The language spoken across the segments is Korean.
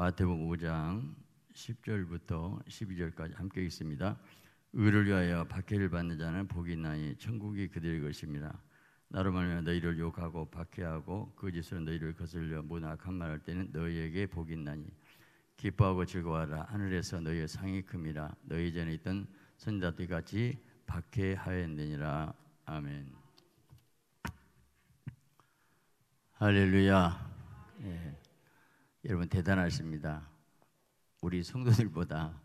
마태복음 5장 10절부터 12절까지 함께 있습니다. 의를 위하여 박해를 받는 자는 복이 나니 천국이 그들의 것입니다. 나로 말하면 너희를 욕하고 박해하고 거짓으로 그 너희를 거슬려 문악한 말할 때는 너희에게 복이 나니 기뻐하고 즐거워하라 하늘에서 너희의 상이 큼이라 너희 전에 있던 선자들 같이 박해하였느니라 아멘. 할렐루야. 예. 여러분 대단하십니다. 우리 성도들보다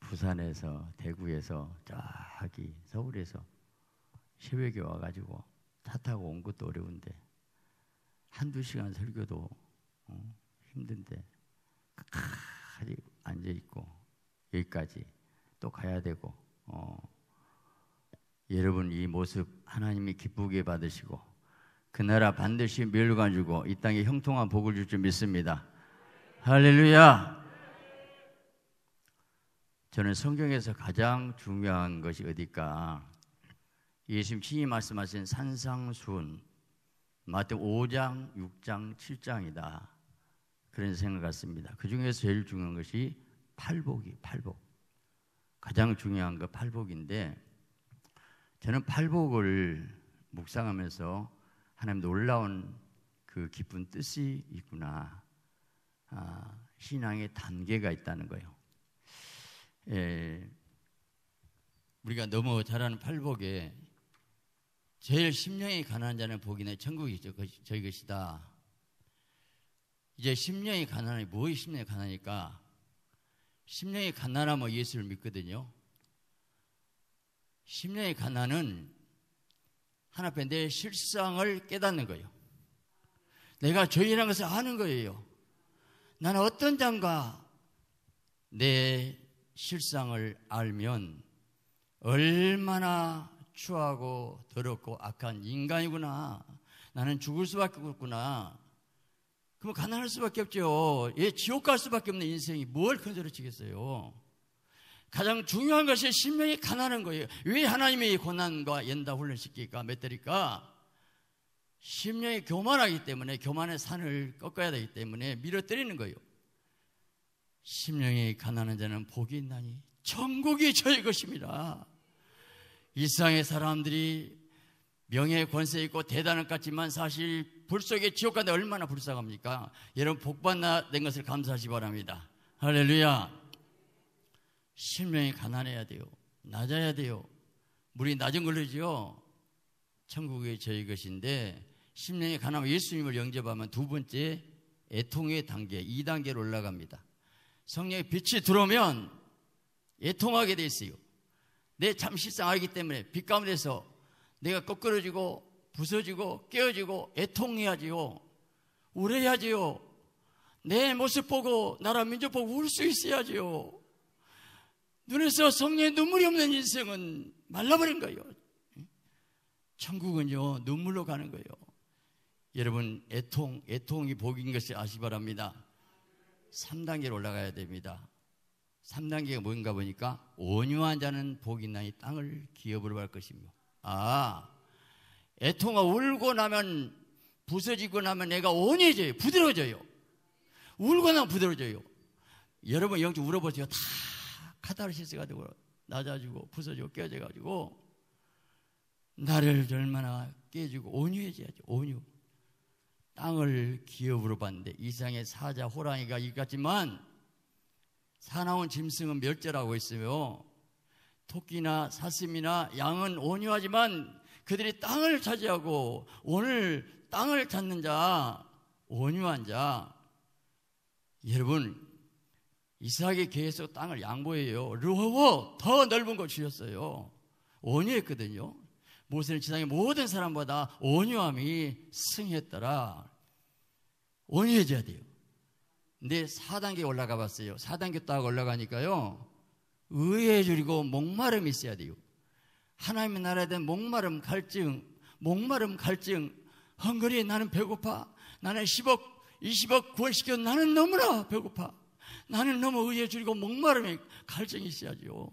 부산에서 대구에서 저기 서울에서 새벽에 와가지고 차 타고 온 것도 어려운데 한두 시간 설교도 어? 힘든데 까이 앉아 있고 여기까지 또 가야 되고 어. 여러분 이 모습 하나님이 기쁘게 받으시고 그 나라 반드시 멸가지고 이 땅에 형통한 복을 줄 줄 믿습니다. 할렐루야! 저는 성경에서 가장 중요한 것이 어딜까? 예수님 친히 말씀하신 산상순 마태 5장, 6장, 7장이다. 그런 생각 같습니다. 그 중에서 제일 중요한 것이 팔복이 팔복. 가장 중요한 거 팔복인데 저는 팔복을 묵상하면서 하나님 놀라운 그 깊은 뜻이 있구나. 아, 신앙의 단계가 있다는 거예요. 예, 우리가 너무 잘 아는 팔복에 제일 심령이 가난한 자는 복이 내 천국이 그, 저희 것이다. 이제 심령이 가난하니 뭐의 심령이 가난하니까 심령이 가난하면 예수를 믿거든요. 심령의 가난은 하나 앞에 내 실상을 깨닫는 거예요. 내가 죄인이라는 것을 아는 거예요. 나는 어떤 장가내 실상을 알면 얼마나 추하고 더럽고 악한 인간이구나. 나는 죽을 수밖에 없구나. 그럼 가난할 수밖에 없죠. 예, 지옥 갈 수밖에 없는 인생이 뭘큰절을 치겠어요. 가장 중요한 것이 신명이 가난한 거예요. 왜 하나님의 고난과 연다 훈련시킬까? 맺드릴까? 심령이 교만하기 때문에 교만의 산을 꺾어야 되기 때문에 밀어뜨리는 거예요. 심령이 가난한 자는 복이 있나니 천국이 저의 것입니다. 이 세상의 사람들이 명예 권세 있고 대단한 것 같지만 사실 불 속에 지옥 가는데 얼마나 불쌍합니까? 여러분 복 받나 된 것을 감사하시 바랍니다. 할렐루야. 심령이 가난해야 돼요. 낮아야 돼요. 물이 낮은 걸로지요. 천국의 저희 것인데 심령이 가난하면 예수님을 영접하면 두 번째 애통의 단계, 2단계로 올라갑니다. 성령의 빛이 들어오면 애통하게 돼 있어요. 내 참 실상하기 때문에 빛 가운데서 내가 거꾸러지고 부서지고 깨어지고 애통해야지요. 울어야지요. 내 모습 보고 나라 민족 보고 울 수 있어야지요. 눈에서 성령의 눈물이 없는 인생은 말라버린 거예요. 천국은요, 눈물로 가는 거예요. 여러분, 애통, 애통이 복인 것이 아시 바랍니다. 3단계로 올라가야 됩니다. 3단계가 뭔가 보니까 온유한 자는 복이 나니 땅을 기업으로 받 것입니다. 아, 애통아 울고 나면 부서지고 나면 내가 온유해져요. 부드러워져요. 울고 나면 부드러워져요. 여러분 영적 울어보세요. 다 카타르시스가 되고 낮아지고 부서지고 깨져가지고 나를 얼마나 깨지고 온유해져야지 온유 땅을 기업으로 봤는데 이상의 사자 호랑이가 이같지만 사나운 짐승은 멸절하고 있으며 토끼나 사슴이나 양은 온유하지만 그들이 땅을 차지하고 오늘 땅을 찾는 자 온유한 자 여러분 이삭이계속 땅을 양보해요. 르허워 더 넓은 걸 주셨어요. 온유했거든요. 모세는 지상의 모든 사람보다 온유함이 승했더라. 온유해져야 돼요. 근데 4단계 올라가 봤어요. 4단계 딱 올라가니까요. 의에 줄이고 목마름이 있어야 돼요. 하나님의 나라에 대한 목마름, 갈증, 목마름, 갈증, 헝그리 나는 배고파. 나는 10억, 20억 구원시켜 나는 너무나 배고파. 나는 너무 의에 줄이고 목마름에 갈증이 있어야지요.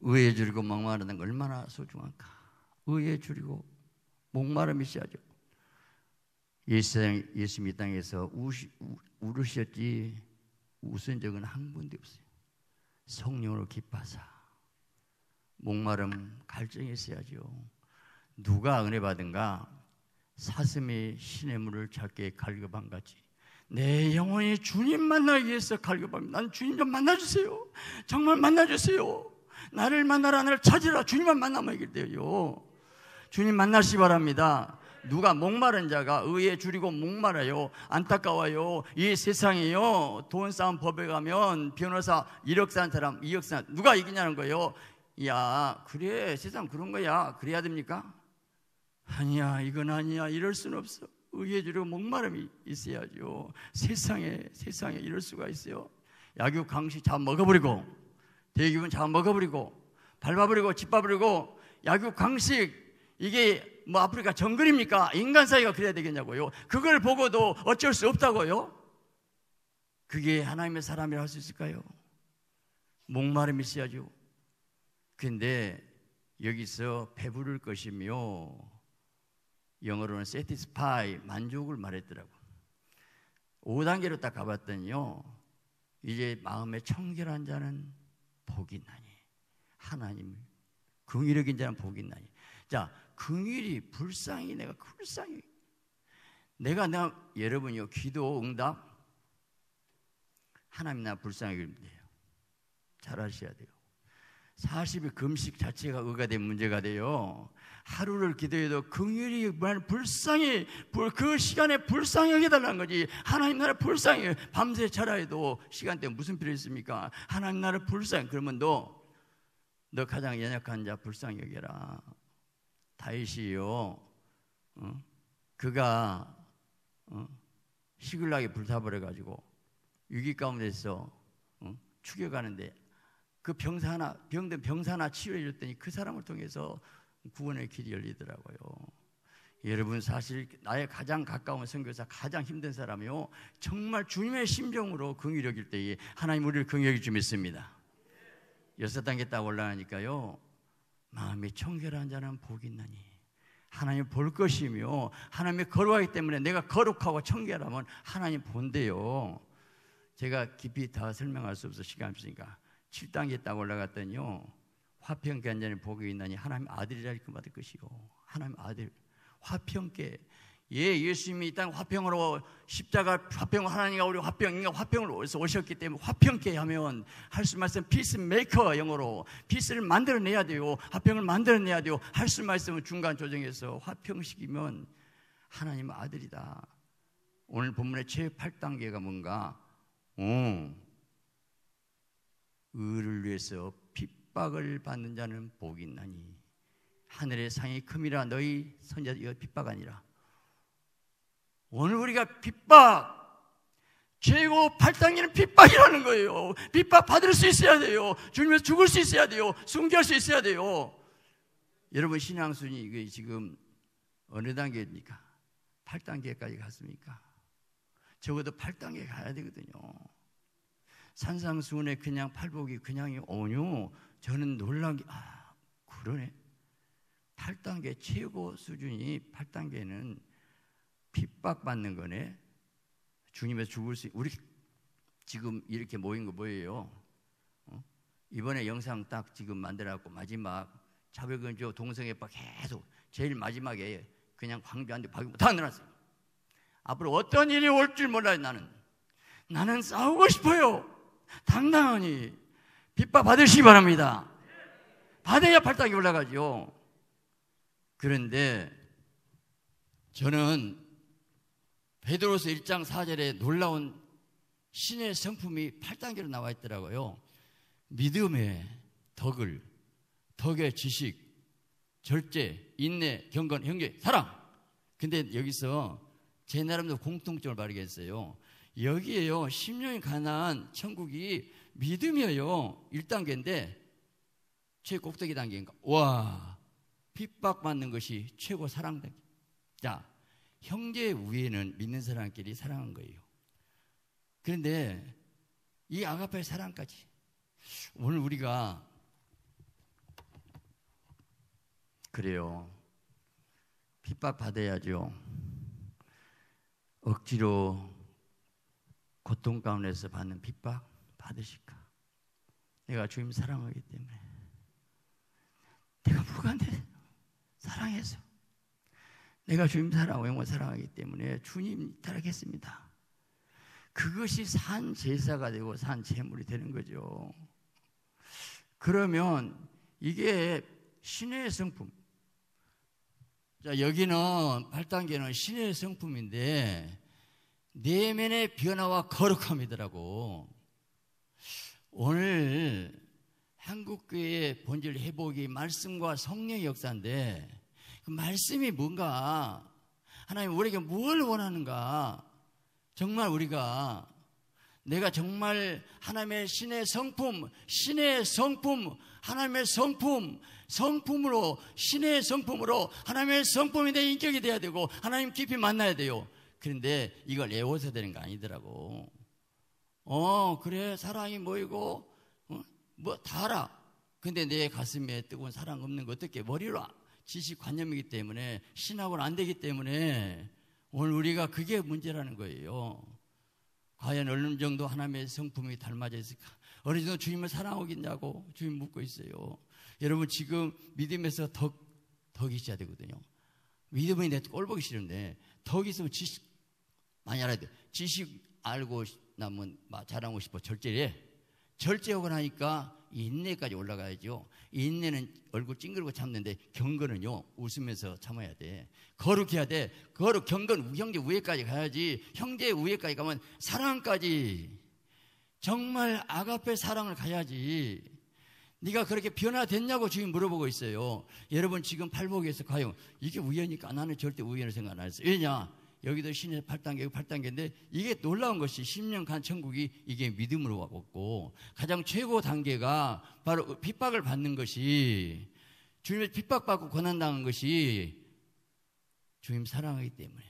의에 줄이고 목마르는 게 얼마나 소중한가. 의에 줄이고 목마름이 있어야죠. 예수님, 이 땅에서 우시, 우, 울으셨지 웃은 적은 한 번도 없어요. 성령으로 기뻐사 목마름 갈증이 있어야죠. 누가 은혜 받은가? 사슴이 신의 물을 찾게 갈급한 가지 내 영혼이 주님 만나기 위해서 갈급함. 난 주님 좀 만나주세요. 정말 만나주세요. 나를 만나라, 나를 찾으라. 주님만 만나면 이길대요 주님 만나시 바랍니다. 누가 목마른 자가 의에 줄이고 목마라요. 안타까워요. 이 세상에요. 돈 싸움 법에 가면 변호사 1억 산 사람, 2억 산 누가 이기냐는 거예요. 야, 그래. 세상 그런 거야. 그래야 됩니까? 아니야, 이건 아니야, 이럴 수는 없어. 의에 주려 목마름이 있어야죠. 세상에, 세상에 이럴 수가 있어요. 약육 강식 다 먹어버리고, 대기분 다 먹어버리고, 밟아버리고, 짓밟아버리고, 약육 강식, 이게 뭐 아프리카 정글입니까? 인간 사이가 그래야 되겠냐고요. 그걸 보고도 어쩔 수 없다고요. 그게 하나님의 사람이라 할수 있을까요? 목마름이 있어야죠. 근데 여기서 배부를 것이며 영어로는 satisfy 만족을 말했더라고. 5단계로 딱 가봤더니요. 이제 마음의 청결한 자는 복이 나니 하나님 긍휼력인 자는 복이 나니. 자, 긍휼이 불쌍히 내가 불쌍히 내가 나 여러분요 기도 응답 하나님 나 불쌍히 여깁잘 하셔야 돼요. 40일 금식 자체가 의가 된 문제가 돼요. 하루를 기도해도 긍휼이 불쌍히 그 시간에 불쌍히 여겨달라는 거지 하나님 나라 불쌍히 밤새 자라해도 시간때 무슨 필요 있습니까? 하나님 나라 불쌍히 그러면 너 너 가장 연약한 자 불쌍히 여겨라 다윗이요 어? 그가 어? 시글락에 불타버려가지고 위기 가운데서 어? 죽여가는데 그 병사 하나 병든 병사 하나 치유해줬더니 그 사람을 통해서 구원의 길이 열리더라고요. 여러분 사실 나의 가장 가까운 선교사 가장 힘든 사람이요 정말 주님의 심정으로 긍휼 여일 때에 하나님 우리를 긍휼 여기 좀 있습니다. 여섯 단계 딱 올라가니까요 마음이 청결한 자는 복이 있나니 하나님 볼 것이며 하나님이 거룩하기 때문에 내가 거룩하고 청결하면 하나님 본대요. 제가 깊이 다 설명할 수 없어 시간 없으니까 7단계 딱 올라갔더니요 화평케 한 자는 복이 있나니 하나님 아들이라 일금 그 받을 것이요 하나님 아들 화평케 예 예수님이 이 땅 화평으로 십자가 화평 하나님과 우리 화평인가 화평을 오셨기 때문에 화평케 하면 할 수 말씀 피스 메이커 영어로 피스를 만들어내야 돼요 화평을 만들어내야 돼요 할 수 말씀을 중간 조정해서 화평식이면 하나님 아들이다 오늘 본문의 제8단계가 뭔가 음, 의를 위해서 핍박을 받는 자는 복이 있나니 하늘의 상이 큼이라 너희 선자여 핍박 아니라 오늘 우리가 핍박 최고팔당기는 핍박이라는 거예요. 핍박 받을 수 있어야 돼요. 주님에서 죽을 수 있어야 돼요. 순교할 수 있어야 돼요. 여러분 신앙순이 이게 지금 어느 단계입니까? 8단계까지 갔습니까? 적어도 8단계 가야 되거든요. 산상순의 그냥 팔복이 그냥이 오뇨 저는 놀라게 아 그러네 8단계 최고 수준이 8단계는 핍박받는 거네 주님의 죽을 수 우리 지금 이렇게 모인 거 뭐예요? 어? 이번에 영상 딱 지금 만들어갖고 마지막 자백은조 동성애법 계속 제일 마지막에 그냥 광대한테 박이 다 늘었어요. 앞으로 어떤 일이 올 줄 몰라요 나는. 나는 싸우고 싶어요. 당당하니. 빚바 받으시기 바랍니다. 받아야 팔딱이 올라가죠. 그런데 저는 베드로스 1장 4절에 놀라운 신의 성품이 8단계로 나와 있더라고요. 믿음의 덕을, 덕의 지식, 절제, 인내, 경건, 형제, 사랑. 근데 여기서 제 나름대로 공통점을 발휘했어요. 여기에요. 심령이 가난한 천국이 믿음이에요 1단계인데 최꼭대기 단계인가? 와. 핍박받는 것이 최고 사랑 단계. 자, 형제 위에는 믿는 사람끼리 사랑한 거예요. 그런데 이 아가페 사랑까지 오늘 우리가 그래요. 핍박 받아야죠. 억지로 고통 가운데서 받는 핍박 받으실까? 내가 주님 사랑하기 때문에 내가 불가한 사랑해서 내가 주님 사랑하고 영원 사랑하기 때문에 주님 타하겠습니다 그것이 산 제사가 되고 산 제물이 되는 거죠. 그러면 이게 신의 성품. 자, 여기는 8단계는 신의 성품인데 내면의 변화와 거룩함이더라고. 오늘 한국교회의 본질 회복이 말씀과 성령 의 역사인데 그 말씀이 뭔가 하나님 우리에게 뭘 원하는가 정말 우리가 내가 정말 하나님의 신의 성품, 신의 성품, 하나님의 성품, 성품으로, 신의 성품으로 하나님의 성품이 내 인격이 돼야 되고 하나님 깊이 만나야 돼요. 그런데 이걸 외워서 되는 거 아니더라고. 어, 그래, 사랑이 뭐이고, 어, 뭐다 알아. 근데 내 가슴에 뜨거운 사랑 없는 거 어떻게 머리로 아, 지식관념이기 때문에 신학은 안 되기 때문에 오늘 우리가 그게 문제라는 거예요. 과연 어느 정도 하나님의 성품이 닮아져 있을까? 어느 정도 주님을 사랑하고 있냐고 주님 묻고 있어요. 여러분 지금 믿음에서 덕, 덕이 있어야 되거든요. 믿음이 내 꼴보기 싫은데 덕이 있으면 지식 많이 알아야 돼. 지식 알고 남은 자랑하고 싶어 절제해 절제하고 나니까 인내까지 올라가야죠. 인내는 얼굴 찡그리고 참는데 경건은요 웃으면서 참아야 돼. 거룩해야 돼. 거룩 경건 형제 우애까지 가야지. 형제 우애까지 가면 사랑까지 정말 아가페 사랑을 가야지. 네가 그렇게 변화됐냐고 주님 물어보고 있어요. 여러분 지금 팔복에서 가요 이게 우연이니까 나는 절대 우연을 생각 안 했어요. 왜냐? 여기도 신년 8단계고 8단계인데 이게 놀라운 것이 10년간 천국이 이게 믿음으로 왔고 가장 최고 단계가 바로 핍박을 받는 것이 주님의 핍박받고 권한당한 것이 주님 사랑하기 때문에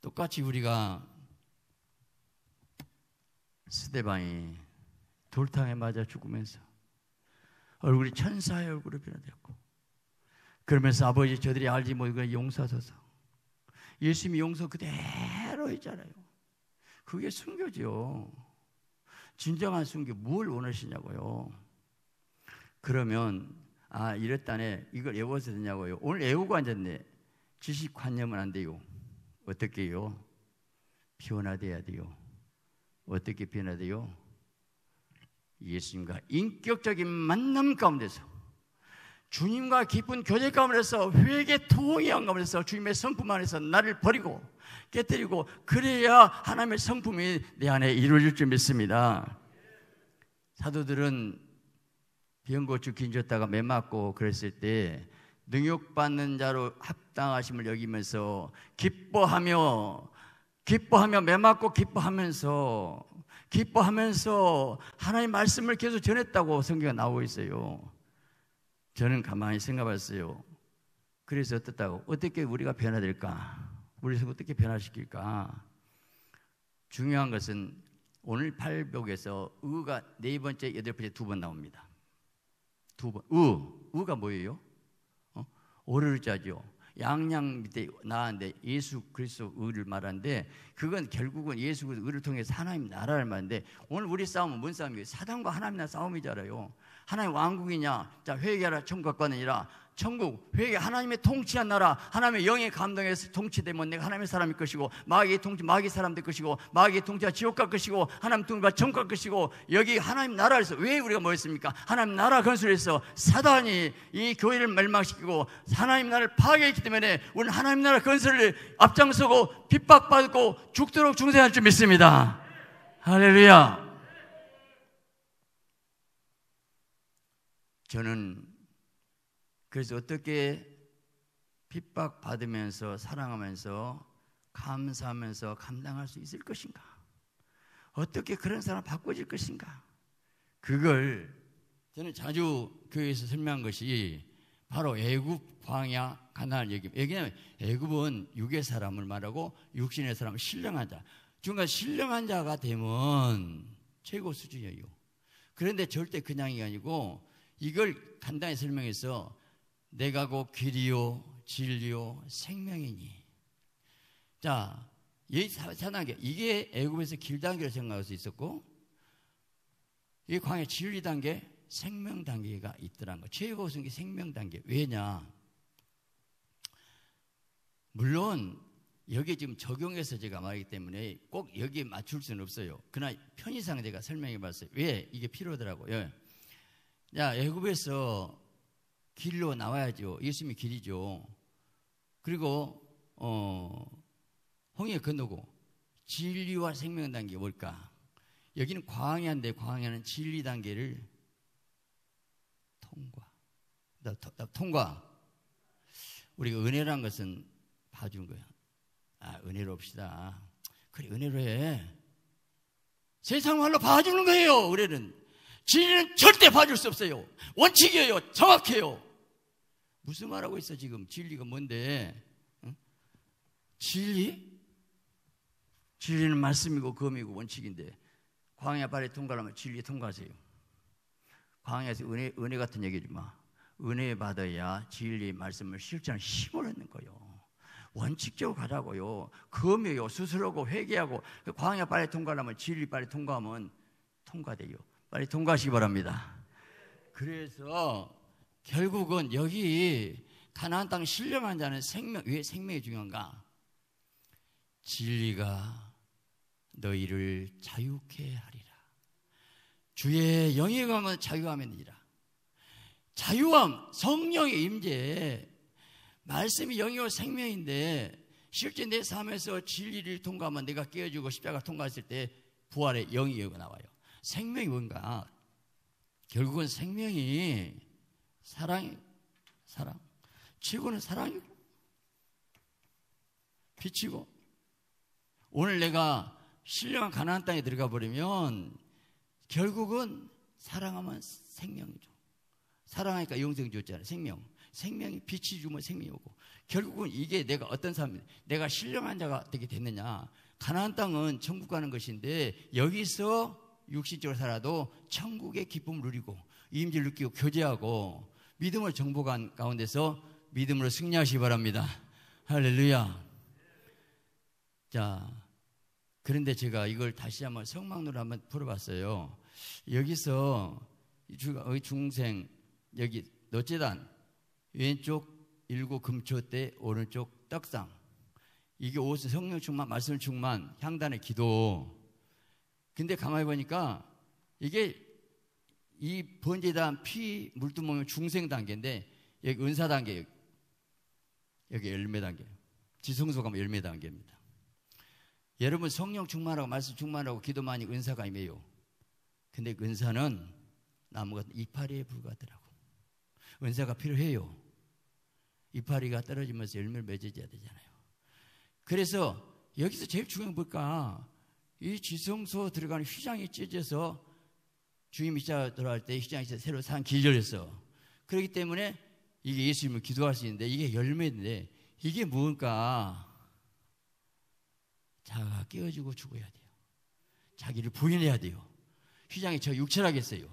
똑같이 우리가 스데방이 돌탕에 맞아 죽으면서 얼굴이 천사의 얼굴로 변화됐고 그러면서 아버지 저들이 알지 못하고 용서하소서 예수님이 용서 그대로 했잖아요. 그게 순교죠. 진정한 순교 뭘 원하시냐고요. 그러면 아 이랬다네 이걸 외워서 되냐고요. 오늘 외우고 앉았네. 지식 관념은 안 돼요. 어떻게요? 변화돼야 돼요. 어떻게 변화돼요? 예수님과 인격적인 만남 가운데서 주님과 깊은 교제 감을해서 회개 통의 영감에서 주님의 성품 안에서 나를 버리고 깨뜨리고 그래야 하나님의 성품이 내 안에 이루어질 줄 믿습니다. 사도들은 병고추 긴졌다가 매 맞고 그랬을 때 능욕받는 자로 합당하심을 여기면서 기뻐하며 기뻐하며 매 맞고 기뻐하면서 기뻐하면서 하나님 말씀을 계속 전했다고 성경에 나오고 있어요. 저는 가만히 생각했어요. 그래서 어떻다고? 어떻게 우리가 변화될까? 우리 생 어떻게 변화시킬까? 중요한 것은 오늘 팔복에서 의가 네 번째, 여덟 번째 두 번 나옵니다. 두 번. 의. 의가 뭐예요? 어? 오를 자죠. 양양 밑에 나왔는데 예수 그리스도 의를 말하는데 그건 결국은 예수 그리스도 의를 통해서 하나님 나라를 말하는데 오늘 우리 싸움은 뭔 싸움이에요? 사단과 하나님 나 싸움이잖아요. 하나님 왕국이냐? 자, 회개하라 천국과거라 천국, 회개, 하나님의 통치한 나라, 하나님의 영의 감동에서 통치되면 내가 하나님의 사람일 것이고, 마귀의 통치, 마귀 사람들 것이고, 마귀의 통치가 지옥과 것이고, 하나님 통치가 정과 것이고, 여기 하나님 나라에서 왜 우리가 뭐였습니까? 하나님 나라 건설에서 사단이 이 교회를 멸망시키고, 하나님 나라를 파괴했기 때문에 우리는 하나님 나라 건설을 앞장서고, 핍박받고, 죽도록 중생할 줄 믿습니다. 할렐루야. 저는 그래서 어떻게 핍박 받으면서 사랑하면서 감사하면서 감당할 수 있을 것인가? 어떻게 그런 사람 바꿔질 것인가? 그걸 저는 자주 교회에서 설명한 것이 바로 애굽 광야 가난안 얘기. 왜냐하면 애굽은 육의 사람을 말하고 육신의 사람을 신령한 자. 중간 신령한 자가 되면 최고 수준이에요. 그런데 절대 그냥이 아니고 이걸 간단히 설명해서 내가 곧 길이요 진리요 생명이니 자사악의 이게 애굽에서 길 단계를 생각할 수 있었고 이 광야 진리 단계 생명 단계가 있더란 거 최고 승계 생명 단계 왜냐 물론 여기 지금 적용해서 제가 말하기 때문에 꼭 여기에 맞출 수는 없어요. 그러나 편의상 제가 설명해 봤어요. 왜 이게 필요하더라고요. 예. 야, 애굽에서 길로 나와야죠. 예수님이 길이죠. 그리고 어, 홍해 건너고 진리와 생명 단계 뭘까? 여기는 광야인데 광야는 진리 단계를 통과. 통과. 우리가 은혜란 것은 봐주는 거야. 아, 은혜로 합시다. 그래, 은혜로 해. 세상 말로 봐주는 거예요, 은혜는. 진리는 절대 봐줄 수 없어요. 원칙이에요. 정확해요. 무슨 말하고 있어, 지금? 진리가 뭔데? 응? 진리? 진리는 말씀이고, 금이고 원칙인데, 광야 발에 통과하면 진리 통과하세요. 광야에서 은혜, 은혜 같은 얘기지 마. 은혜 받아야 진리 말씀을 실천할 힘을 얻는 거요. 원칙적으로 가자고요. 금이요. 스스로고 회개하고 그 광야 발에 통과하면 진리 발에 통과하면 통과돼요. 빨리 통과하시기 바랍니다. 그래서 결국은 여기 가나안 땅 신령한 자는 생명 왜 생명이 중요한가? 진리가 너희를 자유케 하리라. 주의 영에 가면 자유함이니라. 자유함 성령의 임재 말씀이 영이요 생명인데 실제 내 삶에서 진리를 통과하면 내가 깨어지고 십자가 통과했을 때 부활의 영이 여기 나와요. 생명이 뭔가? 결국은 생명이 사랑이, 사랑. 최고는 사랑이고, 빛이고. 오늘 내가 신령한 가나안 땅에 들어가 버리면 결국은 사랑하면 생명이죠. 사랑하니까 영생 줬잖아요. 생명. 생명이 빛이 주면 생명이 오고 결국은 이게 내가 어떤 사람 내가 신령한 자가 되게 됐느냐 가나안 땅은 천국 가는 것인데 여기서 육신적으로 살아도 천국의 기쁨을 누리고 임지를 느끼고 교제하고 믿음을 정복한 가운데서 믿음으로 승리하시기 바랍니다. 할렐루야. 자, 그런데 제가 이걸 다시 한번 성막론을 한번 풀어봤어요. 여기서 어, 중생, 여기 노재단 왼쪽 일곱 금초대 오른쪽 떡상 이게 오은 성령 충만, 말씀 충만, 향단의 기도 근데 가만히 보니까 이게 이 번제단 피 물두멍 중생 단계인데 여기 은사 단계 여기 열매 단계 지성소 가면 열매 단계입니다. 여러분 성령 충만하고 말씀 충만하고 기도 많이 은사가 임해요. 근데 그 은사는 나무가 이파리에 불과하더라고. 은사가 필요해요. 이파리가 떨어지면서 열매를 맺어져야 되잖아요. 그래서 여기서 제일 중요한 뭘까? 이 지성소 들어가는 휘장이 찢어서 져 주임이 찾아들어갈 때 휘장이 새로 산 길절했어. 그렇기 때문에 이게 예수님을 기도할 수 있는데 이게 열매인데 이게 뭔가 자가 깨어지고 죽어야 돼요. 자기를 부인해야 돼요. 휘장이 저 육체라겠어요.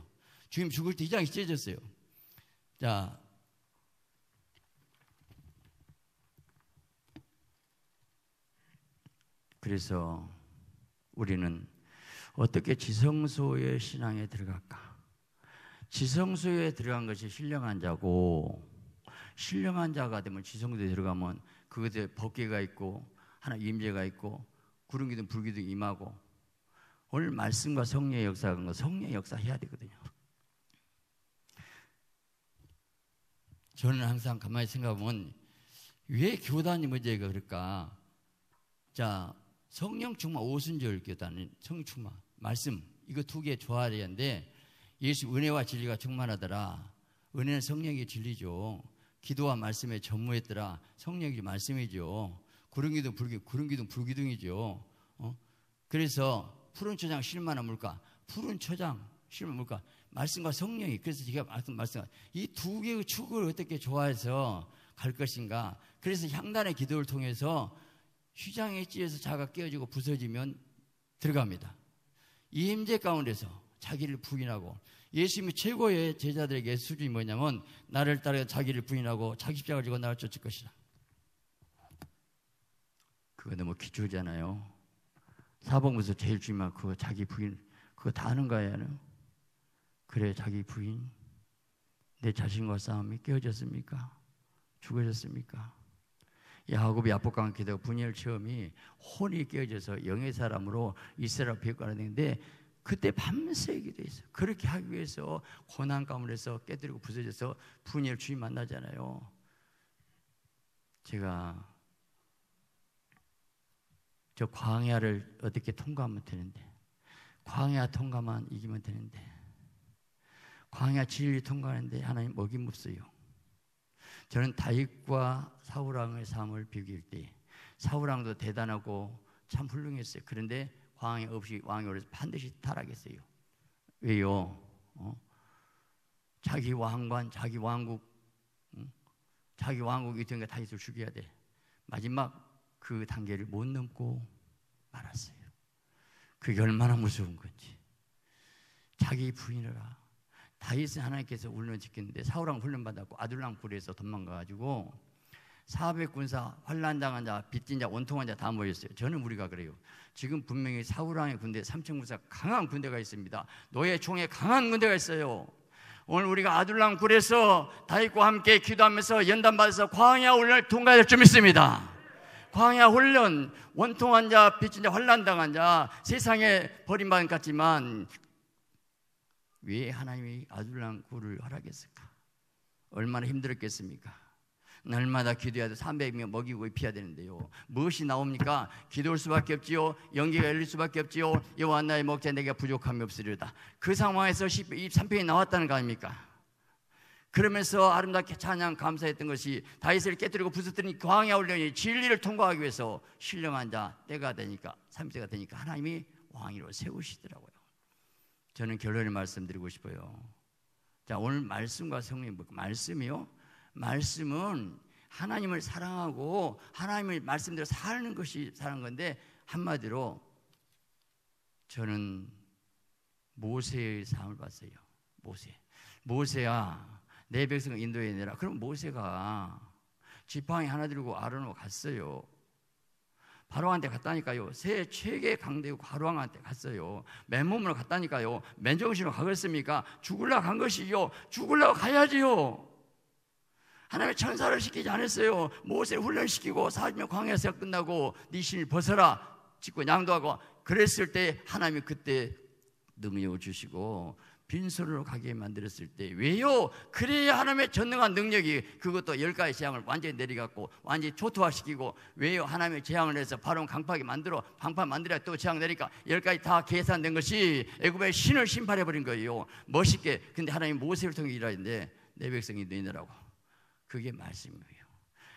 주임 죽을 때 휘장이 찢어졌어요. 자, 그래서 우리는 어떻게 지성소의 신앙에 들어갈까? 지성소에 들어간 것이 신령한 자고 신령한 자가 되면 지성소에 들어가면 그것에 법계가 있고 하나 임재가 있고 구름기둥 불기둥 임하고 오늘 말씀과 성령의 역사하거 성령의 역사 해야 되거든요. 저는 항상 가만히 생각하면 왜 교단이 문제가 그럴까? 자, 성령 충만, 오순절 교단은 성령 충만, 말씀, 이거 두 개 좋아야 되는데 예수 은혜와 진리가 충만하더라. 은혜는 성령의 진리죠. 기도와 말씀에 전무했더라. 성령이 말씀이죠. 구름기둥, 불기 구름기둥, 불기둥이죠. 어? 그래서 푸른 초장 실만한 물가, 푸른 초장 실만 물가, 말씀과 성령이. 그래서 제가 말씀, 말씀, 이 두 개의 축을 어떻게 좋아해서 갈 것인가. 그래서 향단의 기도를 통해서 휘장에 찌에서 자가 깨어지고 부서지면 들어갑니다. 이 임재 가운데서 자기를 부인하고 예수님이 최고의 제자들에게 수준이 뭐냐면 나를 따라 자기를 부인하고 자기 십자가 지고 나를 쫓을 것이다. 그거 너무 기초잖아요. 사복무서 제일 중요한 그 자기 부인 그거 다 하는 거아니요 그래 자기 부인 내 자신과 싸움이 깨어졌습니까? 죽어졌습니까? 야곱이 압복강을 기도 분열 체험이 혼이 깨어져서 영의 사람으로 이스라엘 비역가라 되는데 그때 밤새 기도했어. 그렇게 하기 위해서 고난 가운데서 깨뜨리고 부서져서 분열 주인 만나잖아요. 제가 저 광야를 어떻게 통과하면 되는데 광야 통과만 이기면 되는데 광야 진리 통과하는데 하나님 먹임 없어요. 저는 다윗과 사울왕의 삶을 비교할 때 사울왕도 대단하고 참 훌륭했어요. 그런데 왕이 없이 왕이 오래서 반드시 타락했어요. 왜요? 어? 자기 왕관, 자기 왕국, 응? 자기 왕국이 된게 다윗을 죽여야 돼. 마지막 그 단계를 못 넘고 말았어요. 그게 얼마나 무서운 건지. 자기 부인을 다윗은 하나님께서 울렁지켰는데 사우랑 훈련받았고 아들랑 굴에서 도망가가지고 사0 0군사 환란당한 자, 빚진 자, 원통한 자 다 모였어요. 저는 우리가 그래요. 지금 분명히 사우랑의 군대, 삼천군사 강한 군대가 있습니다. 노예 총에 강한 군대가 있어요. 오늘 우리가 아들랑 굴에서 다윗과 함께 기도하면서 연단 받아서 광야 훈련을 통과할 줄 믿습니다. 광야 훈련, 원통한 자, 빚진 자, 환란당한 자, 세상에 버림받은 같지만 왜 하나님이 아들랑 구를 허락했을까? 얼마나 힘들었겠습니까? 날마다 기도해야 돼. 300명 먹이고 입혀야 되는데요. 무엇이 나옵니까? 기도할 수밖에 없지요. 연기가 열릴 수밖에 없지요. 여호와 나의 목자 내게 부족함이 없으리다. 그 상황에서 13편이 나왔다는 거 아닙니까? 그러면서 아름답게 찬양 감사했던 것이 다윗을 깨뜨리고 부수뜨린 광야 훈련이 진리를 통과하기 위해서 신령한 자 때가 되니까 3 0가 되니까 하나님이 왕위로 세우시더라고요. 저는 결론을 말씀드리고 싶어요. 자, 오늘 말씀과 성령, 뭐, 말씀이요? 말씀은 하나님을 사랑하고 하나님을 말씀대로 사는 것이 사는 건데 한마디로 저는 모세의 삶을 봤어요. 모세. 모세야, 내 백성을 인도해 내라. 그럼 모세가 지팡이 하나 들고 아론으로 갔어요. 바로한테 왕 갔다니까요. 세 최대 강대국 바로한테 왕 갔어요. 맨몸으로 갔다니까요. 맨정신으로 가겠습니까? 죽을라간것이요죽을라 가야지요. 하나님의 천사를 시키지 않았어요. 모세 훈련시키고 사십년 광야에서 끝나고 네 신을 벗어라. 짓고 양도하고 그랬을 때 하나님이 그때 누미워 주시고 빈손으로 가게 만들었을 때 왜요? 그래야 하나님의 전능한 능력이 그것도 열가의 재앙을 완전히 내리갖고 완전히 초토화시키고 왜요? 하나님의 재앙을 해서 바로 강팍이 만들어 방파 만들어또 재앙 내니까 열가지 다 계산된 것이 애굽의 신을 심판해 버린 거예요. 멋있게 근데 하나님 모세를 통해 일하는데 내 백성이 너희라고 그게 말씀이에요.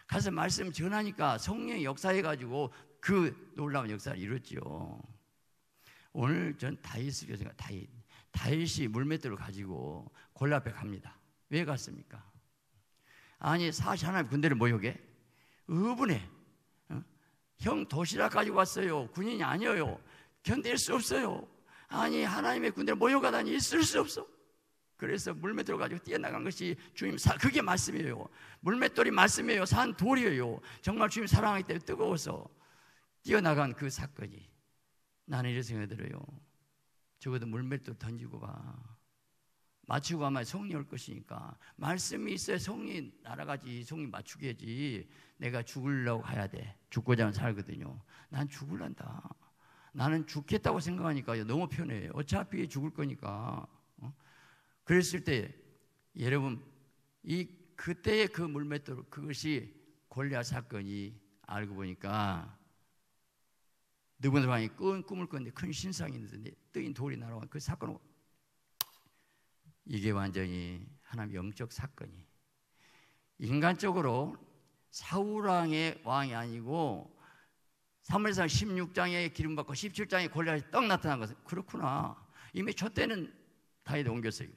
가서 말씀 전하니까 성령 역사해 가지고 그 놀라운 역사를 이뤘지요. 오늘 전 다이스죠, 제 다이. 다윗이 물맷돌을 가지고 골라 앞에 갑니다. 왜 갔습니까? 아니 사실 하나님 군대를 모욕해? 의분해. 어? 형 도시락 가지고 왔어요. 군인이 아니에요. 견딜 수 없어요. 아니 하나님의 군대를 모욕하다니 있을 수 없어. 그래서 물맷돌 가지고 뛰어나간 것이 주님 사 그게 말씀이에요. 물맷돌이 말씀이에요. 산 돌이에요. 정말 주님 사랑하기 때문에 뜨거워서 뛰어나간 그 사건이 나는 이렇 생각이 들어요. 적어도 물맷도 던지고 가. 맞추고 가면 성이 올 것이니까. 말씀이 있어야 성이 날아가지. 성이 맞추게지. 내가 죽으려고 가야 돼. 죽고자 하면 살거든요. 난 죽을란다. 나는 죽겠다고 생각하니까 너무 편해. 어차피 죽을 거니까. 어? 그랬을 때 여러분 이 그때의 그 물맷돌 그것이 골리앗 사건이 알고 보니까 누군갓 왕이 꾼 꿈을 꿨는데 큰 신상이 있는데 뜨인 돌이 날아와 그 사건은 이게 완전히 하나님 영적 사건이 인간적으로 사울 왕의 왕이 아니고 사무엘상 16장에 기름 받고 17장에 골리앗이 떡 나타난 것은 그렇구나. 이미 저 때는 다윗 옮겼어요.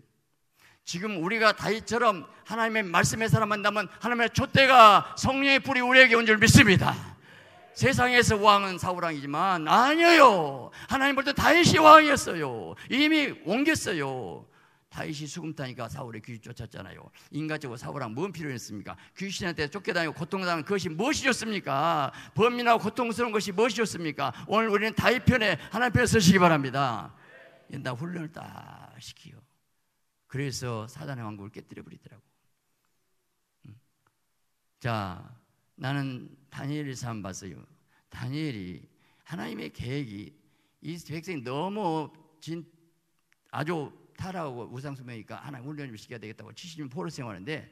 지금 우리가 다윗처럼 하나님의 말씀의 사람 만나면 하나님의 촛대가 성령의 불이 우리에게 온 줄 믿습니다. 세상에서 왕은 사우랑이지만 아니에요. 하나님 볼 때 다윗이 왕이었어요. 이미 옮겼어요. 다윗이 수금타니까 사울의 귀신 쫓았잖아요. 인간적으로 사울랑 뭔 필요 했습니까? 귀신한테 쫓겨다니고 고통당한 것이 무엇이 좋습니까? 범인하고 고통스러운 것이 무엇이 좋습니까? 오늘 우리는 다윗 편에 하나님 편에 서시기 바랍니다. 옛날 훈련을 딱 시키요. 그래서 사단의 왕국을 깨뜨려 버리더라고. 자, 나는 다니엘에서 한 봤어요. 다니엘이 하나님의 계획이 이 백성이 너무 진 아주 타락하고 우상숭배니까 하나님 훈련 좀 시켜야 되겠다고 70년 포로 생활하는데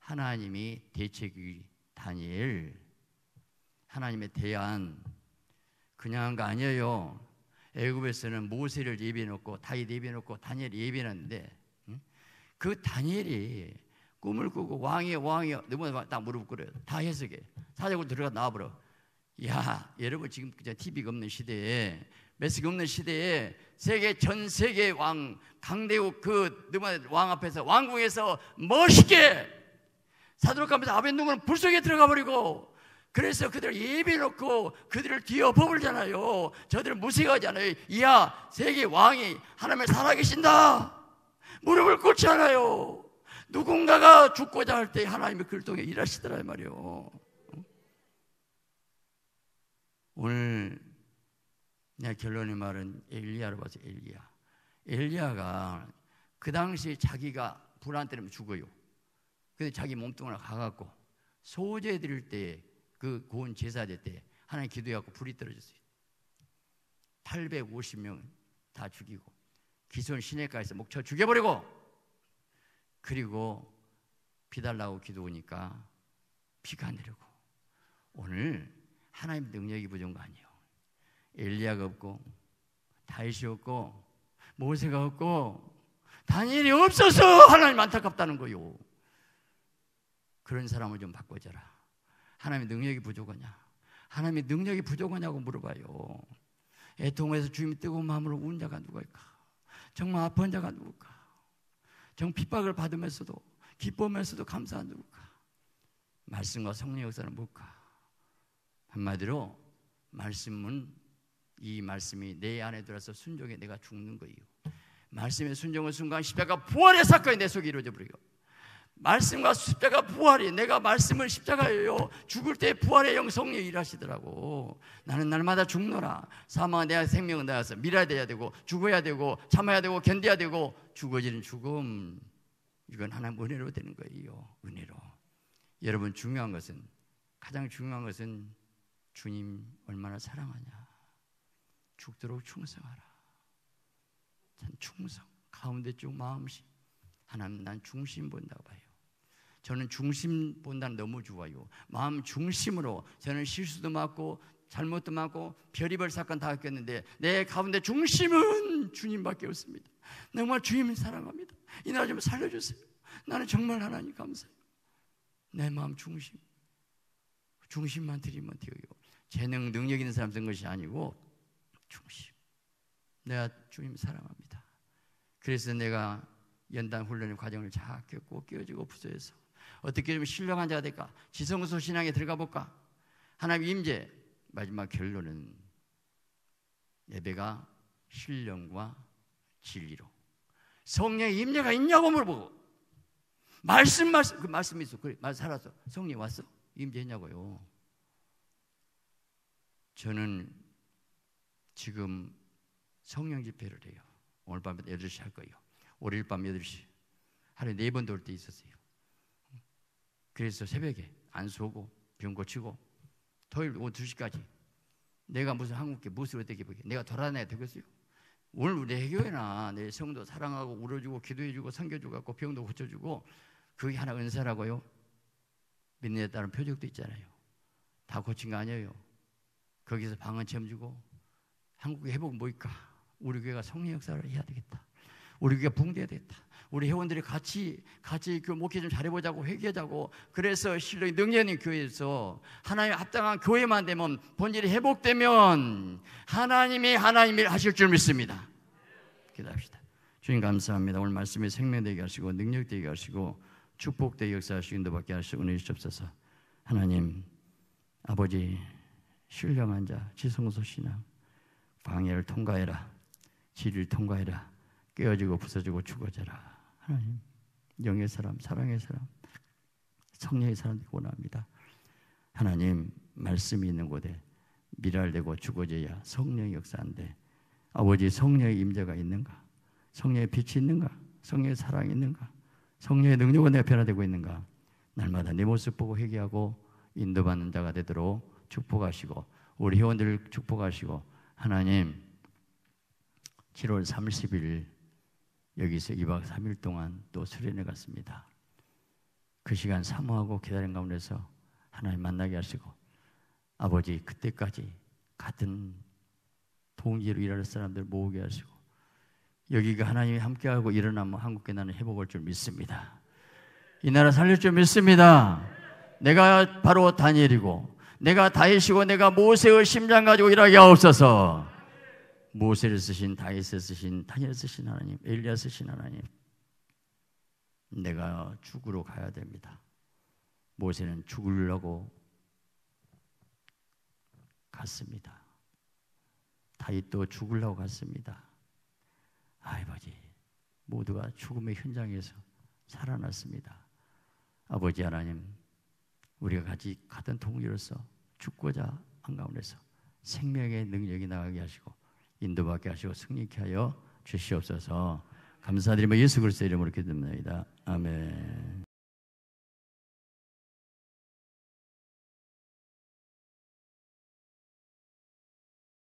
하나님이 대책이 다니엘 하나님의 대안 그냥 한거 아니에요. 애굽에서는 모세를 예비해 놓고 다윗 예비해 놓고 다니엘 예비했는데 응? 그 다니엘이 꿈을 꾸고 왕이야 왕이야 너무 딱 무릎 꿇어요. 다 해석해. 사적으로 들어가 나와버려. 야 여러분 지금 그냥 TV가 없는 시대에 메시가 없는 시대에 세계 전 세계 왕 강대국 그 너무 네 왕 앞에서 왕궁에서 멋있게 사도록하면서 아벤누고불 속에 들어가 버리고 그래서 그들을 예비 놓고 그들을 뒤엎어 버리잖아요. 저들을 무시하잖아요. 이야 세계 왕이 하나님의 살아계신다. 무릎을 꿇잖아요. 누군가가 죽고자 할 때 하나님이 그를 통해 일하시더라 말이요. 오늘 내 결론의 말은 엘리야로 봐서 엘리야. 엘리야가 그 당시 자기가 불안 때문에 죽어요. 근데 자기 몸뚱아리 가갖고 소재 드릴 때 그 고운 제사제 때 하나님 기도해갖고 불이 떨어졌어요. 850명 다 죽이고 기손 시내가에서 목차 죽여버리고 그리고 비 달라고 기도하니까 비가 내리고 오늘 하나님 능력이 부족한 거 아니에요. 엘리야가 없고 다윗이 없고 모세가 없고 다니엘이 없어서 하나님 안타깝다는 거요. 그런 사람을 좀 바꿔줘라. 하나님의 능력이 부족하냐? 하나님의 능력이 부족하냐고 물어봐요. 애통에서 주님 뜨거운 마음으로 운 자가 누가 일까? 정말 아픈 자가 누굴까? 정 핍박을 받으면서도 기쁨에서도 감사한 누구까 말씀과 성령 역사는 뭘까? 한마디로 말씀은 이 말씀이 내 안에 들어서 순종에 내가 죽는 거예요. 말씀에 순종을 순간 십자가 부활의 사건이 내 속에 이루어져 버리고 말씀과 십자가 부활이 내가 말씀을 십자가예요 죽을 때 부활의 영성이 일하시더라고 나는 날마다 죽노라 사망은 내 생명은 나여서 밀어야 돼야 되고 죽어야 되고 참아야 되고 견뎌야 되고 죽어지는 죽음 이건 하나님 은혜로 되는 거예요 은혜로 여러분 중요한 것은 가장 중요한 것은 주님 얼마나 사랑하냐 죽도록 충성하라 참 충성 가운데 쪽 마음씨 하나님 난 중심 본다고 봐요. 저는 중심 본다는 너무 좋아요. 마음 중심으로 저는 실수도 맞고 잘못도 맞고 별의별 사건 다 겪었는데 내 가운데 중심은 주님밖에 없습니다. 정말 주님을 사랑합니다. 이날 좀 살려주세요. 나는 정말 하나님 감사해요. 내 마음 중심. 중심만 드리면 돼요. 재능, 능력 있는 사람 된 것이 아니고 중심. 내가 주님 사랑합니다. 그래서 내가 연단 훈련의 과정을 잘 겪고 깨어지고 부서해서 어떻게 좀 신령한 자가 될까? 지성소 신앙에 들어가 볼까? 하나님 임재 마지막 결론은 예배가 신령과 진리로 성령의 임재가 있냐고 물어보고 말씀 말씀 그말씀 있어 그래 말 살았어 성령 왔어 임재했냐고요 저는 지금 성령 집회를 해요 오늘 밤 8시 할 거예요 월요일 밤 8시 하루에 네번돌 때 있었어요 그래서 새벽에 안수하고 병 고치고 토요일 오후 2시까지 내가 무슨 한국계 무엇을 어떻게 보게 내가 돌아다녀야 되겠어요? 오늘 우교회나내 성도 사랑하고 울어주고 기도해주고 섬겨주고 병도 고쳐주고 그게 하나 은사라고요. 믿는에 따른 표적도 있잖아요. 다 고친 거 아니에요. 거기서 방언 체험 주고 한국의 회복 뭐일까? 우리 교회가 성령 역사를 해야 되겠다. 우리 교회가 붕괴야 되겠다. 우리 회원들이 같이 같이 그 목회 좀 잘해보자고 회개하자고 그래서 실로 능력인 교회에서 하나님 합당한 교회만 되면 본질이 회복되면 하나님이 하나님을 하실 줄 믿습니다. 기도합시다. 주님 감사합니다. 오늘 말씀에 생명되게 하시고 능력되게 하시고 축복되게 역사하시고 인도받게 하시고 은혜 주옵소서. 하나님 아버지 신령한 자 지성소 신앙 방해를 통과해라. 질을 통과해라. 깨어지고 부서지고 죽어져라. 하나님 영의 사람, 사랑의 사람, 성령의 사람들이 원합니다. 하나님 말씀이 있는 곳에 미랄되고 죽어져야 성령의 역사인데 아버지 성령의 임재가 있는가? 성령의 빛이 있는가? 성령의 사랑이 있는가? 성령의 능력은 내가 변화되고 있는가? 날마다 내 네 모습 보고 회개하고 인도받는 자가 되도록 축복하시고 우리 회원들을 축복하시고 하나님 7월 30일 여기서 2박 3일 동안 또 수련회 갔습니다. 그 시간 사모하고 기다린 가운데서 하나님 만나게 하시고 아버지 그때까지 같은 동지로 일하는 사람들 모으게 하시고 여기가 하나님이 함께하고 일어나면 한국에 나는 회복할 줄 믿습니다. 이 나라 살릴 줄 믿습니다. 내가 바로 다니엘이고 내가 다이시고 내가 모세의 심장 가지고 일하게 하옵소서. 모세를 쓰신 다윗을 쓰신 다니엘 쓰신 하나님, 엘리야 쓰신 하나님, 내가 죽으러 가야 됩니다. 모세는 죽으려고 갔습니다. 다윗도 죽으려고 갔습니다. 아, 아버지, 모두가 죽음의 현장에서 살아났습니다. 아버지 하나님, 우리가 같이 같은 동료로서 죽고자 한 가운데서 생명의 능력이 나가게 하시고 인도받게 하시고 승리케 하여 주시옵소서. 감사드리며 예수 그리스도 이름으로 기도합니다. 아멘.